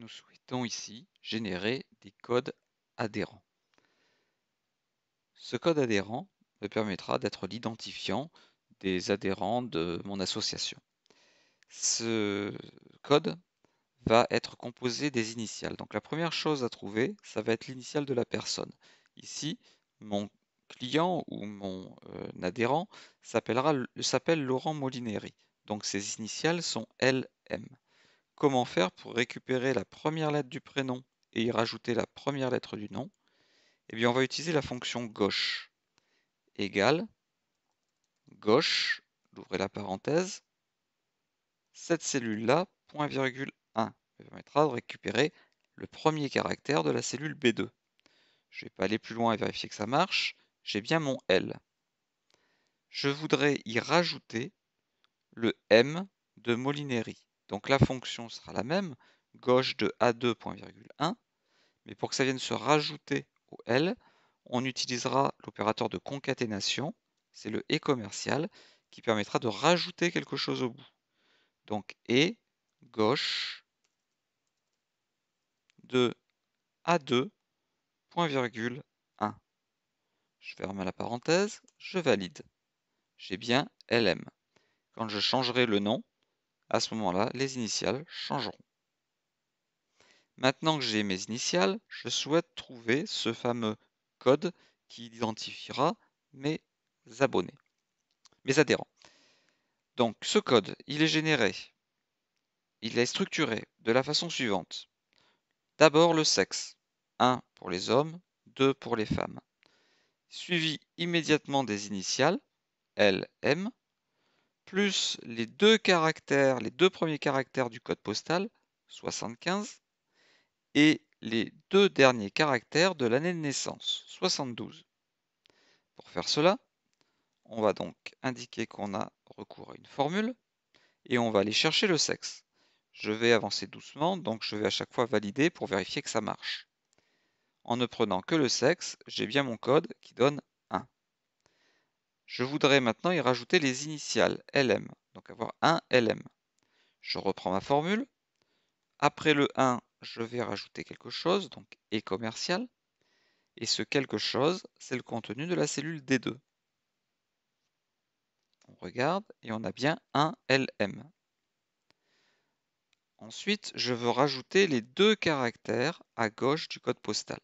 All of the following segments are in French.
nous souhaitons ici générer des codes adhérents. Ce code adhérent me permettra d'être l'identifiant des adhérents de mon association. Ce code va être composé des initiales. Donc la première chose à trouver, ça va être l'initiale de la personne. Ici, mon client ou mon euh, adhérent s'appelle Laurent Molineri. Donc ses initiales sont LM. Comment faire pour récupérer la première lettre du prénom et y rajouter la première lettre du nom Eh bien, on va utiliser la fonction gauche égale gauche, ouvrez la parenthèse, cette cellule-là, point virgule 1, me permettra de récupérer le premier caractère de la cellule B2. Je ne vais pas aller plus loin et vérifier que ça marche. J'ai bien mon L. Je voudrais y rajouter le M de Molinéry. Donc la fonction sera la même, gauche de a 21 mais pour que ça vienne se rajouter au L, on utilisera l'opérateur de concaténation, c'est le et commercial, qui permettra de rajouter quelque chose au bout. Donc et gauche de a 21 Je ferme la parenthèse, je valide. J'ai bien LM. Quand je changerai le nom, à ce moment-là, les initiales changeront. Maintenant que j'ai mes initiales, je souhaite trouver ce fameux code qui identifiera mes abonnés, mes adhérents. Donc ce code, il est généré, il est structuré de la façon suivante. D'abord le sexe, 1 pour les hommes, 2 pour les femmes, suivi immédiatement des initiales, L, M, plus les deux caractères, les deux premiers caractères du code postal, 75, et les deux derniers caractères de l'année de naissance, 72. Pour faire cela, on va donc indiquer qu'on a recours à une formule et on va aller chercher le sexe. Je vais avancer doucement, donc je vais à chaque fois valider pour vérifier que ça marche. En ne prenant que le sexe, j'ai bien mon code qui donne je voudrais maintenant y rajouter les initiales LM, donc avoir un LM. Je reprends ma formule. Après le 1, je vais rajouter quelque chose, donc e commercial. Et ce quelque chose, c'est le contenu de la cellule D2. On regarde et on a bien un LM. Ensuite, je veux rajouter les deux caractères à gauche du code postal.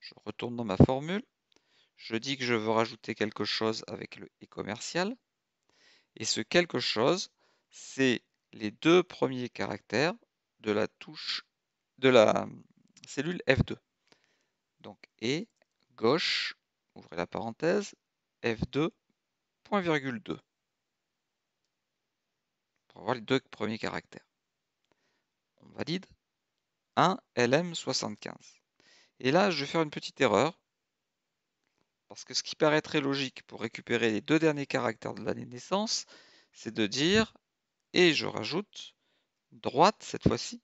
Je retourne dans ma formule je dis que je veux rajouter quelque chose avec le et commercial. Et ce quelque chose, c'est les deux premiers caractères de la touche de la cellule F2. Donc et gauche, ouvrez la parenthèse, F2, point virgule 2. Pour avoir les deux premiers caractères. On valide 1 LM75. Et là, je vais faire une petite erreur. Parce que ce qui paraît très logique pour récupérer les deux derniers caractères de l'année de naissance, c'est de dire, et je rajoute, droite cette fois-ci,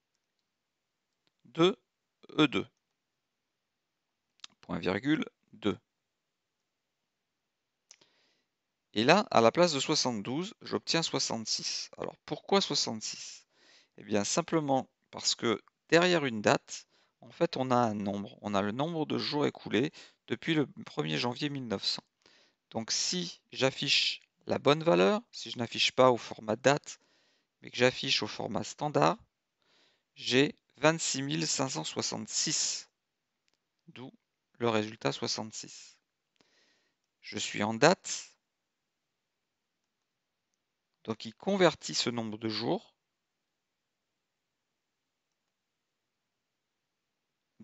2 E2. Point virgule 2. Et là, à la place de 72, j'obtiens 66. Alors pourquoi 66 Eh bien simplement parce que derrière une date, en fait, on a un nombre. On a le nombre de jours écoulés depuis le 1er janvier 1900. Donc si j'affiche la bonne valeur, si je n'affiche pas au format date, mais que j'affiche au format standard, j'ai 26 566, d'où le résultat 66. Je suis en date, donc il convertit ce nombre de jours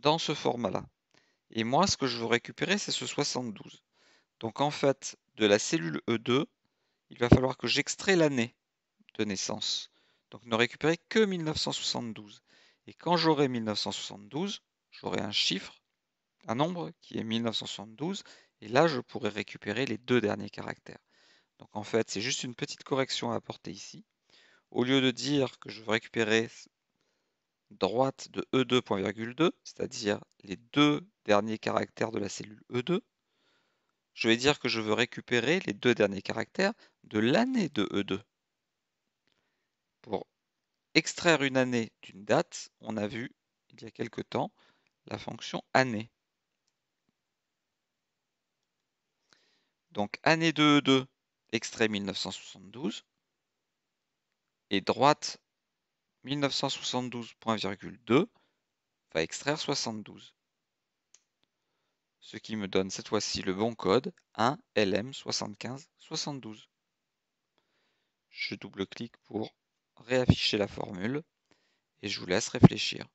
dans ce format-là. Et moi, ce que je veux récupérer, c'est ce 72. Donc en fait, de la cellule E2, il va falloir que j'extrais l'année de naissance. Donc ne récupérer que 1972. Et quand j'aurai 1972, j'aurai un chiffre, un nombre qui est 1972. Et là, je pourrai récupérer les deux derniers caractères. Donc en fait, c'est juste une petite correction à apporter ici. Au lieu de dire que je veux récupérer droite de E2.2, c'est-à-dire les deux derniers caractères de la cellule E2, je vais dire que je veux récupérer les deux derniers caractères de l'année de E2. Pour extraire une année d'une date, on a vu il y a quelque temps la fonction année. Donc année de E2, extrait 1972, et droite 1972.2 va extraire 72. Ce qui me donne cette fois-ci le bon code 1LM7572. Je double-clique pour réafficher la formule et je vous laisse réfléchir.